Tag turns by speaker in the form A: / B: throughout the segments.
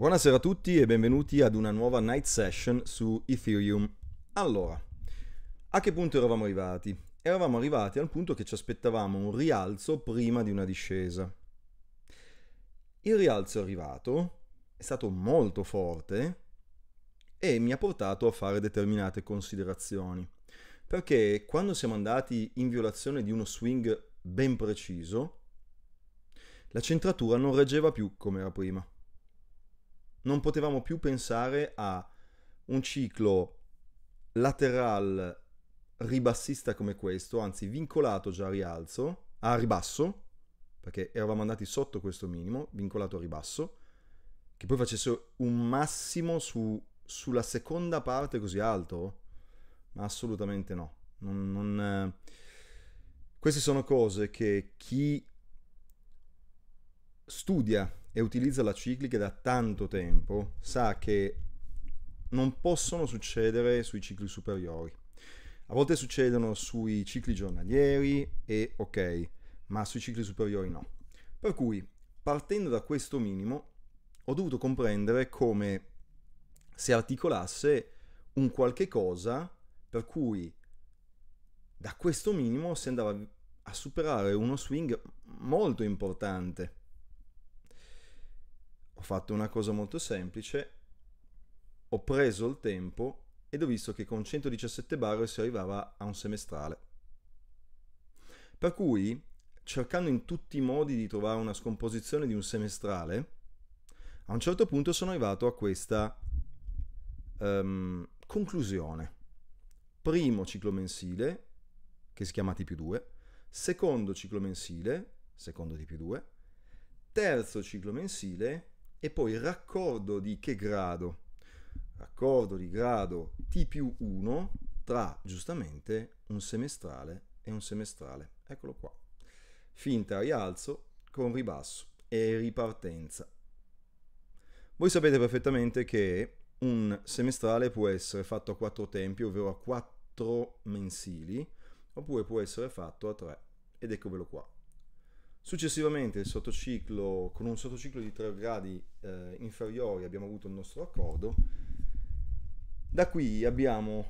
A: Buonasera a tutti e benvenuti ad una nuova night session su Ethereum. Allora, a che punto eravamo arrivati? Eravamo arrivati al punto che ci aspettavamo un rialzo prima di una discesa. Il rialzo è arrivato, è stato molto forte e mi ha portato a fare determinate considerazioni. Perché quando siamo andati in violazione di uno swing ben preciso, la centratura non reggeva più come era prima non potevamo più pensare a un ciclo lateral ribassista come questo, anzi vincolato già a rialzo, a ribasso, perché eravamo andati sotto questo minimo, vincolato a ribasso, che poi facesse un massimo su, sulla seconda parte così alto? Ma assolutamente no. Non, non, eh, queste sono cose che chi studia e utilizza la ciclica da tanto tempo sa che non possono succedere sui cicli superiori. A volte succedono sui cicli giornalieri e ok, ma sui cicli superiori no. Per cui, partendo da questo minimo, ho dovuto comprendere come si articolasse un qualche cosa per cui da questo minimo si andava a superare uno swing molto importante ho fatto una cosa molto semplice, ho preso il tempo ed ho visto che con 117 barre si arrivava a un semestrale. Per cui, cercando in tutti i modi di trovare una scomposizione di un semestrale, a un certo punto sono arrivato a questa um, conclusione. Primo ciclo mensile, che si chiama T 2, secondo ciclo mensile, secondo T 2, terzo ciclo mensile e poi raccordo di che grado? Raccordo di grado T più 1 tra giustamente un semestrale e un semestrale. Eccolo qua. Finta rialzo con ribasso e ripartenza. Voi sapete perfettamente che un semestrale può essere fatto a quattro tempi, ovvero a quattro mensili, oppure può essere fatto a tre. Ed eccovelo qua. Successivamente sottociclo, con un sottociclo di 3 gradi eh, inferiori abbiamo avuto il nostro accordo. Da qui abbiamo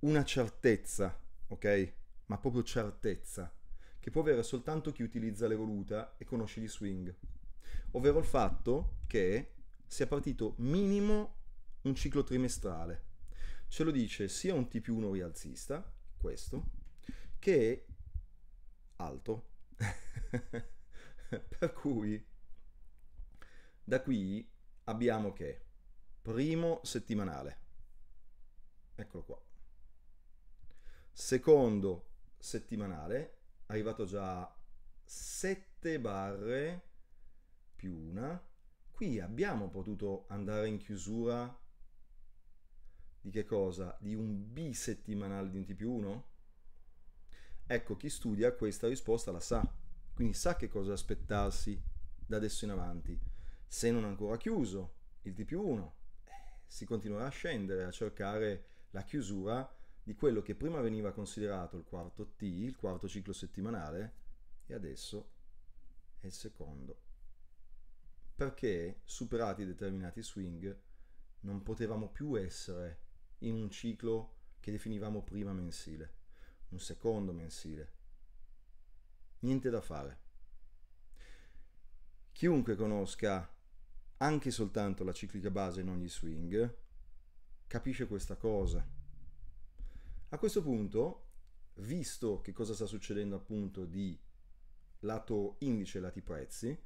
A: una certezza, ok? Ma proprio certezza, che può avere soltanto chi utilizza l'evoluta e conosce gli swing. Ovvero il fatto che sia partito minimo un ciclo trimestrale. Ce lo dice sia un T più 1 rialzista, questo, che alto, per cui da qui abbiamo che primo settimanale, eccolo qua, secondo settimanale, arrivato già a 7 barre più una, qui abbiamo potuto andare in chiusura di che cosa? Di un bisettimanale di un T più 1? Ecco, chi studia questa risposta la sa, quindi sa che cosa aspettarsi da adesso in avanti. Se non ancora chiuso il TP1, eh, si continuerà a scendere, a cercare la chiusura di quello che prima veniva considerato il quarto T, il quarto ciclo settimanale, e adesso è il secondo. Perché, superati determinati swing, non potevamo più essere in un ciclo che definivamo prima mensile un secondo mensile. Niente da fare. Chiunque conosca anche soltanto la ciclica base in ogni swing capisce questa cosa. A questo punto, visto che cosa sta succedendo appunto di lato indice e lati prezzi,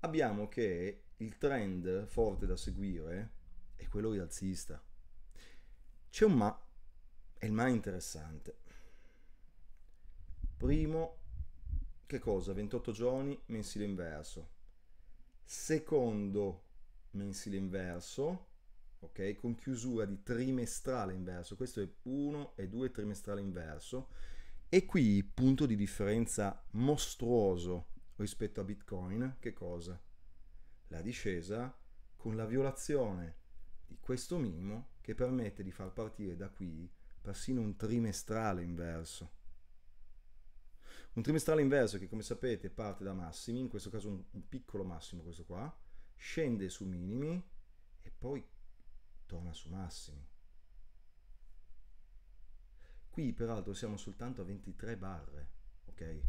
A: abbiamo che il trend forte da seguire è quello rialzista. C'è un ma, è il ma interessante. Primo, che cosa? 28 giorni, mensile inverso. Secondo, mensile inverso, ok? Con chiusura di trimestrale inverso. Questo è 1 e 2 trimestrale inverso. E qui punto di differenza mostruoso rispetto a Bitcoin, che cosa? La discesa con la violazione di questo minimo che permette di far partire da qui persino un trimestrale inverso. Un trimestrale inverso che come sapete parte da massimi, in questo caso un, un piccolo massimo questo qua, scende su minimi e poi torna su massimi. Qui peraltro siamo soltanto a 23 barre, ok?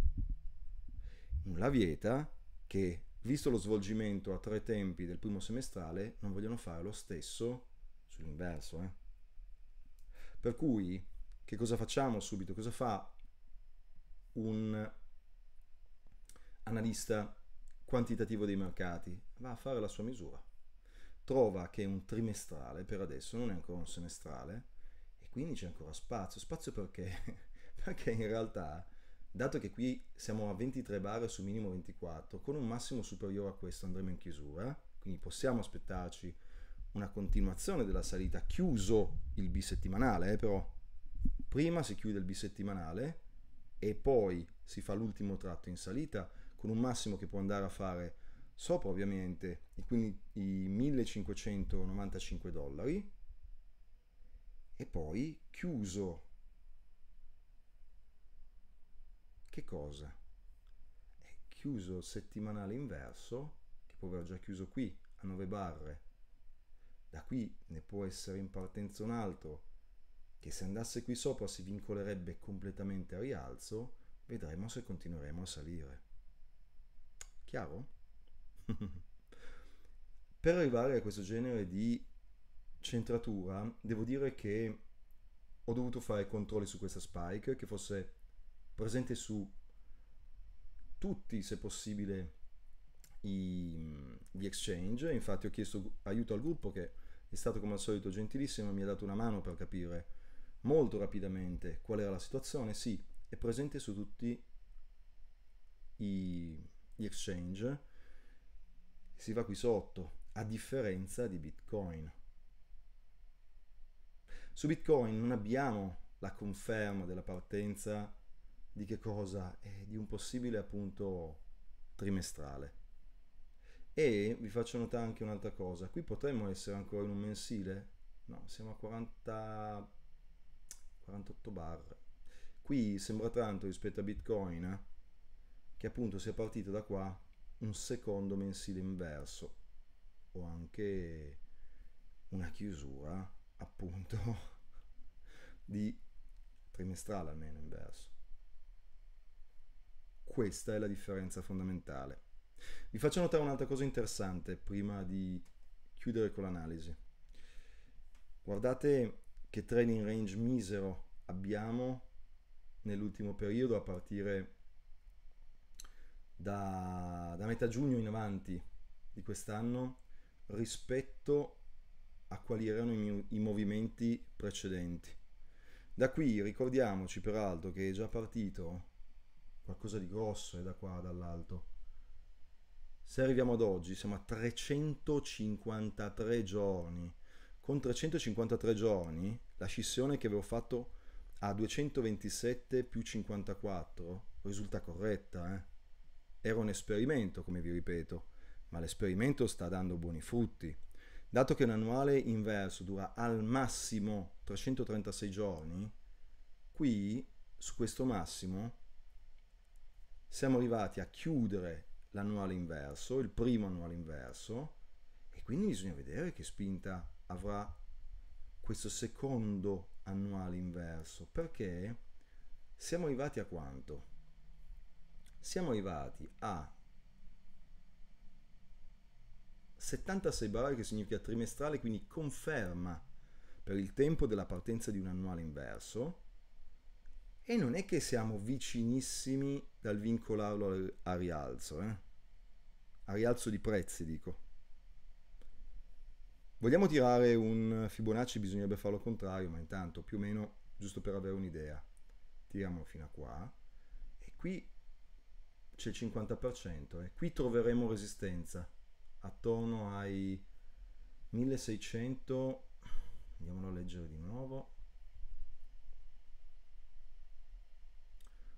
A: Un vieta che, visto lo svolgimento a tre tempi del primo semestrale, non vogliono fare lo stesso sull'inverso, eh? Per cui, che cosa facciamo subito? Cosa fa un analista quantitativo dei mercati, va a fare la sua misura. Trova che un trimestrale per adesso non è ancora un semestrale e quindi c'è ancora spazio. Spazio perché? perché in realtà, dato che qui siamo a 23 bar su minimo 24, con un massimo superiore a questo andremo in chiusura, quindi possiamo aspettarci una continuazione della salita, chiuso il bisettimanale, eh, però prima si chiude il bisettimanale e poi si fa l'ultimo tratto in salita con un massimo che può andare a fare sopra ovviamente e quindi i 1595 dollari e poi chiuso che cosa? È chiuso settimanale inverso che può aver già chiuso qui a 9 barre da qui ne può essere in partenza un altro che se andasse qui sopra si vincolerebbe completamente a rialzo, vedremo se continueremo a salire. Chiaro? per arrivare a questo genere di centratura, devo dire che ho dovuto fare controlli su questa spike che fosse presente su tutti, se possibile, i, gli exchange. Infatti ho chiesto aiuto al gruppo che è stato come al solito gentilissimo e mi ha dato una mano per capire molto rapidamente qual era la situazione, sì, è presente su tutti i, gli exchange, si va qui sotto, a differenza di Bitcoin. Su Bitcoin non abbiamo la conferma della partenza di che cosa? Eh, di un possibile appunto trimestrale. E vi faccio notare anche un'altra cosa, qui potremmo essere ancora in un mensile? No, siamo a 40 48 barre. Qui sembra tanto rispetto a Bitcoin, eh? che appunto sia partito da qua un secondo mensile inverso o anche una chiusura appunto di trimestrale almeno inverso. Questa è la differenza fondamentale. Vi faccio notare un'altra cosa interessante prima di chiudere con l'analisi. Guardate che trading range misero abbiamo nell'ultimo periodo a partire da, da metà giugno in avanti di quest'anno rispetto a quali erano i, i movimenti precedenti. Da qui ricordiamoci peraltro che è già partito qualcosa di grosso è eh, da qua dall'alto. Se arriviamo ad oggi siamo a 353 giorni con 353 giorni, la scissione che avevo fatto a 227 più 54 risulta corretta. Eh? Era un esperimento, come vi ripeto, ma l'esperimento sta dando buoni frutti. Dato che un annuale inverso dura al massimo 336 giorni, qui su questo massimo siamo arrivati a chiudere l'annuale inverso, il primo annuale inverso, e quindi bisogna vedere che spinta avrà questo secondo annuale inverso perché siamo arrivati a quanto? Siamo arrivati a 76 barari che significa trimestrale, quindi conferma per il tempo della partenza di un annuale inverso e non è che siamo vicinissimi dal vincolarlo a rialzo, eh? a rialzo di prezzi dico. Vogliamo tirare un Fibonacci, bisognerebbe farlo contrario, ma intanto più o meno, giusto per avere un'idea, tiriamo fino a qua, e qui c'è il 50%, e eh. qui troveremo resistenza, attorno ai 1600, andiamolo a leggere di nuovo,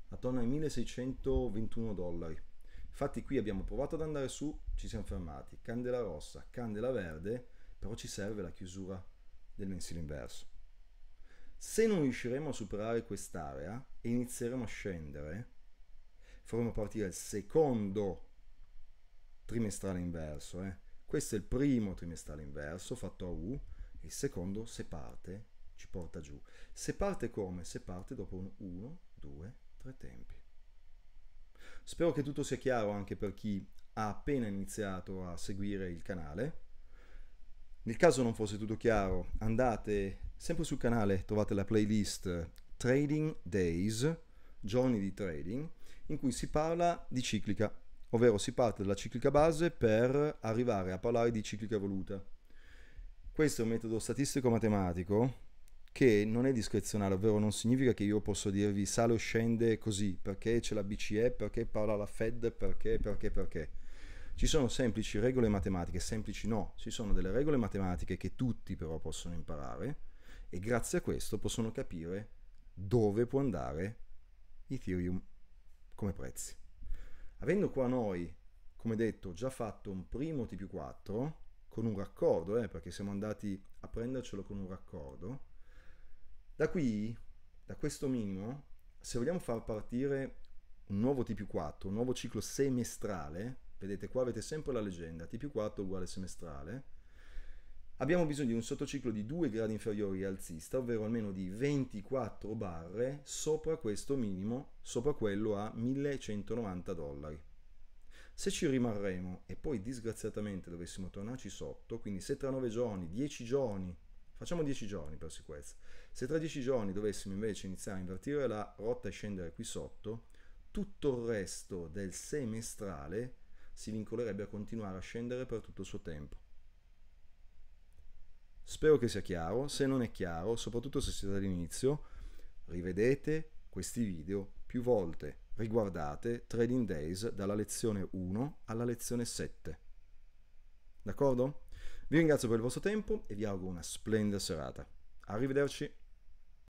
A: attorno ai 1621 dollari. Infatti qui abbiamo provato ad andare su, ci siamo fermati, candela rossa, candela verde, però ci serve la chiusura del mensile inverso. Se non riusciremo a superare quest'area e inizieremo a scendere, faremo partire il secondo trimestrale inverso. Eh? Questo è il primo trimestrale inverso fatto a U, il secondo se parte ci porta giù. Se parte come? Se parte dopo 1, 2, 3 tempi. Spero che tutto sia chiaro anche per chi ha appena iniziato a seguire il canale nel caso non fosse tutto chiaro, andate sempre sul canale, trovate la playlist Trading Days, giorni di trading, in cui si parla di ciclica, ovvero si parte dalla ciclica base per arrivare a parlare di ciclica evoluta. Questo è un metodo statistico-matematico che non è discrezionale, ovvero non significa che io posso dirvi sale o scende così, perché c'è la BCE, perché parla la Fed, perché, perché, perché. Ci sono semplici regole matematiche, semplici no, ci sono delle regole matematiche che tutti però possono imparare e grazie a questo possono capire dove può andare Ethereum come prezzi. Avendo qua noi, come detto, già fatto un primo T più 4 con un raccordo, eh, perché siamo andati a prendercelo con un raccordo, da qui, da questo minimo, se vogliamo far partire un nuovo T più 4, un nuovo ciclo semestrale, Vedete qua avete sempre la leggenda, T più 4 uguale semestrale. Abbiamo bisogno di un sottociclo di 2 gradi inferiori alzista, ovvero almeno di 24 barre sopra questo minimo, sopra quello a 1190 dollari. Se ci rimarremo e poi disgraziatamente dovessimo tornarci sotto, quindi se tra 9 giorni, 10 giorni, facciamo 10 giorni per sicurezza, se tra 10 giorni dovessimo invece iniziare a invertire la rotta e scendere qui sotto, tutto il resto del semestrale si vincolerebbe a continuare a scendere per tutto il suo tempo. Spero che sia chiaro, se non è chiaro, soprattutto se siete all'inizio, rivedete questi video più volte, riguardate Trading Days dalla lezione 1 alla lezione 7. D'accordo? Vi ringrazio per il vostro tempo e vi auguro una splendida serata. Arrivederci!